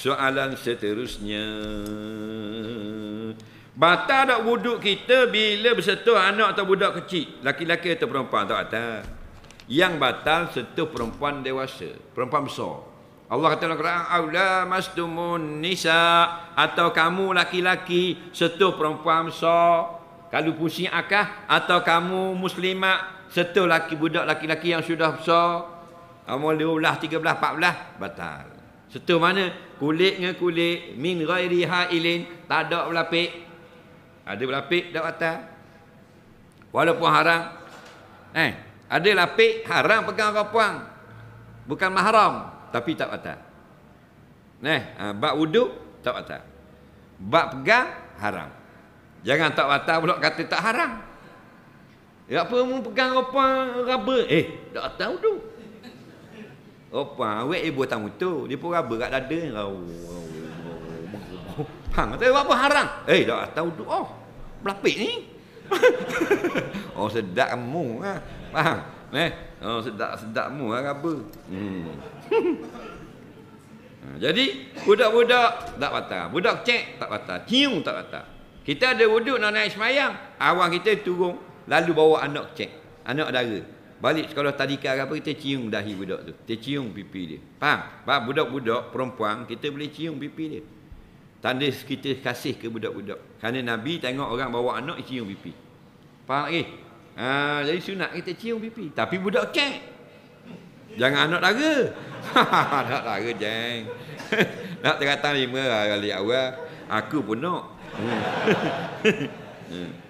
Soalan seterusnya Batal tak wuduk kita bila bersetuh anak atau budak kecil Laki-laki atau perempuan tak kata Yang batal setuh perempuan dewasa Perempuan besar Allah kata dalam Quran Aula mastumun nisa Atau kamu laki-laki setuh perempuan besar Kalau pusing akah Atau kamu muslimah setuh laki budak laki-laki yang sudah besar Amal 12, 13, 14 Batal serta mana kulit dengan kulit min ghairi hailin tak ada berlapik. Ada berlapik dak atas. Walaupun haram. Eh, ada lapik haram pegang orang puang. Bukan mahram tapi tak atas. Neh, ha, bab wuduk tak atas. Bab pegang haram. Jangan tak atas pula kata tak haram. Ya apa mu pegang apa rubber? Eh, tak atas wuduk. Apa awek ibu tang tu. dia pun raba kat dada. Hang, tapi apa haram? Eh, dah tahu tu. Oh, pelapik ni. oh sedap mu ah. Faham? Eh, oh sedap sedap mu ah raba. Hmm. Ah, jadi budak-budak tak patah. Budak cek tak patah. Cium tak patah. Kita ada wuduk nak naik semayang. Awang kita turun lalu bawa anak cek. Anak dara. Balik sekolah tadika ke apa kita cium dahi budak tu. Kita cium pipi dia. Faham? Faham budak-budak perempuan kita boleh cium pipi dia. Tanda kita kasih ke budak-budak. Kerana Nabi tengok orang bawa anak cium pipi. Faham lagi? Eh? Ha, jadi sunat kita cium pipi. Tapi budak cek. Jangan anak dara. Anak dara jeng. Nak terkata lima kali awal. Aku pun nak. hmm. hmm.